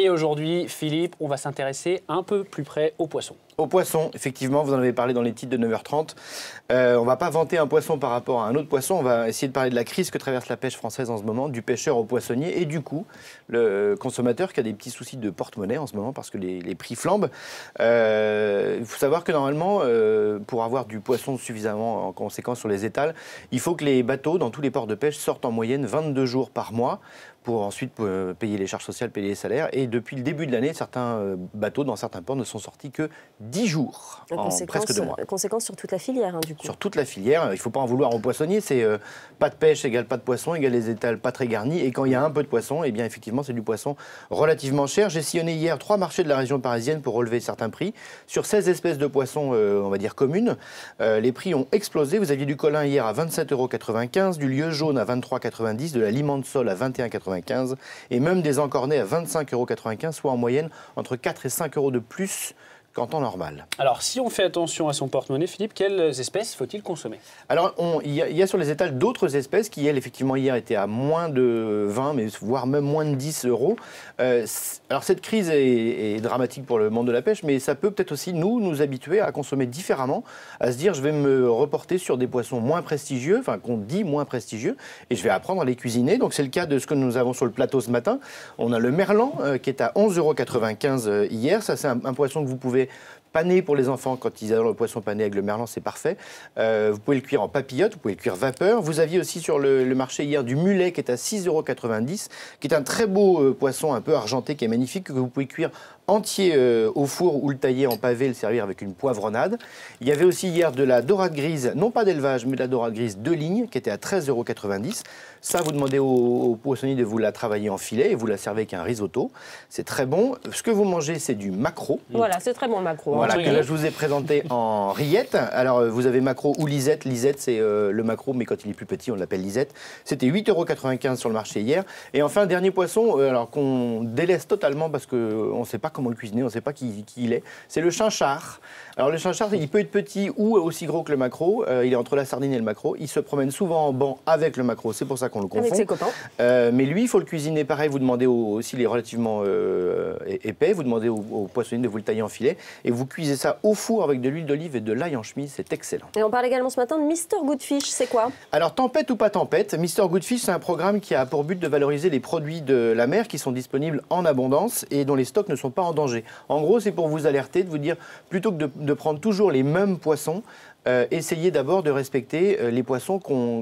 Et aujourd'hui, Philippe, on va s'intéresser un peu plus près aux poissons. Au poisson, effectivement, vous en avez parlé dans les titres de 9h30. Euh, on ne va pas vanter un poisson par rapport à un autre poisson. On va essayer de parler de la crise que traverse la pêche française en ce moment, du pêcheur au poissonnier et du coup, le consommateur qui a des petits soucis de porte-monnaie en ce moment parce que les, prix flambent. Il euh, faut savoir que normalement, euh, pour avoir du poisson suffisamment en conséquence sur les étals, il faut que les bateaux dans tous les ports de pêche sortent en moyenne 22 jours par mois pour ensuite payer les charges sociales, payer les salaires. Et depuis le début de l'année, certains bateaux dans certains ports ne sont sortis que 10 10 jours, en, presque deux mois. Conséquence sur toute la filière, hein, du coup. Sur toute la filière, il ne faut pas en vouloir aux poissonniers, c'est euh, pas de pêche égale pas de poisson égale les étals pas très garnis, et quand il y a un peu de poisson, et eh bien effectivement c'est du poisson relativement cher. J'ai sillonné hier trois marchés de la région parisienne pour relever certains prix. Sur 16 espèces de poissons, euh, on va dire communes, euh, les prix ont explosé. Vous aviez du colin hier à 27,95 du lieu jaune à 23,90, de la limande sol à 21,95, et même des encornés à 25,95 soit en moyenne entre 4 et 5 euros de plus qu'en temps normal. Alors, si on fait attention à son porte-monnaie, Philippe, quelles espèces faut-il consommer Alors, il y, a sur les étages d'autres espèces qui, elles, effectivement, hier étaient à moins de 20, mais voire même moins de 10 euros. Euh, alors, cette crise est, dramatique pour le monde de la pêche, mais ça peut peut-être aussi nous, nous habituer à consommer différemment, à se dire, je vais me reporter sur des poissons moins prestigieux, enfin, qu'on dit moins prestigieux, et je vais apprendre à les cuisiner. Donc, c'est le cas de ce que nous avons sur le plateau ce matin. On a le merlan euh, qui est à 11,95 euros euh, hier. Ça, c'est un poisson que vous pouvez pané pour les enfants quand ils adorent le poisson pané avec le merlan, c'est parfait. Euh, vous pouvez le cuire en papillote, vous pouvez le cuire vapeur. Vous aviez aussi sur le, marché hier du mulet qui est à 6,90 euros, qui est un très beau euh, poisson un peu argenté qui est magnifique, que vous pouvez cuire entier euh, au four ou le tailler en pavé, le servir avec une poivronade. Il y avait aussi hier de la dorade grise, non pas d'élevage, mais de la dorade grise de ligne, qui était à 13,90 euros. Ça, vous demandez au, poissonniers poissonnier de vous la travailler en filet et vous la servez avec un risotto. C'est très bon. Ce que vous mangez, c'est du macro. Mm. Voilà, c'est très bon le macro. Hein. Voilà, que là, je vous ai présenté en rillette. Alors, euh, vous avez macro ou lisette. Lisette, c'est euh, le macro, mais quand il est plus petit, on l'appelle lisette. C'était 8,95 euros sur le marché hier. Et enfin, dernier poisson, alors qu'on délaisse totalement parce qu'on ne sait pas comment le cuisiner, on ne sait pas qui, il est. C'est le chinchard. Alors le chinchard, il peut être petit ou aussi gros que le macro. Euh, il est entre la sardine et le macro. Il se promène souvent en banc avec le macro. C'est pour ça qu'on le confond. Euh, mais lui, il faut le cuisiner pareil. Vous demandez aussi il est relativement euh, épais, vous demandez au, poissonnier de vous le tailler en filet et vous cuisez ça au four avec de l'huile d'olive et de l'ail en chemise. C'est excellent. Et on parle également ce matin de Mister Goodfish. C'est quoi Alors tempête ou pas tempête, Mister Goodfish, c'est un programme qui a pour but de valoriser les produits de la mer qui sont disponibles en abondance et dont les stocks ne sont pas en danger. En gros, c'est pour vous alerter, de vous dire, plutôt que de prendre toujours les mêmes poissons, euh, essayez d'abord de respecter euh, les poissons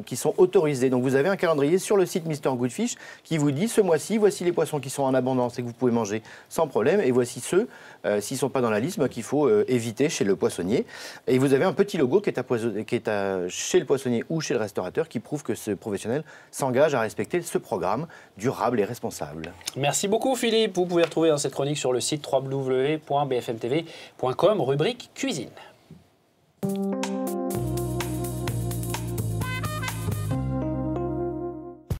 qui sont autorisés. Donc vous avez un calendrier sur le site Mr Goodfish qui vous dit ce mois-ci, voici les poissons qui sont en abondance et que vous pouvez manger sans problème, et voici ceux, euh, s'ils ne sont pas dans la liste, bah, qu'il faut éviter chez le poissonnier. Et vous avez un petit logo qui est, à chez le poissonnier ou chez le restaurateur qui prouve que ce professionnel s'engage à respecter ce programme durable et responsable. Merci beaucoup Philippe. Vous pouvez retrouver dans hein, cette chronique sur le site www.bfmtv.com, rubrique cuisine.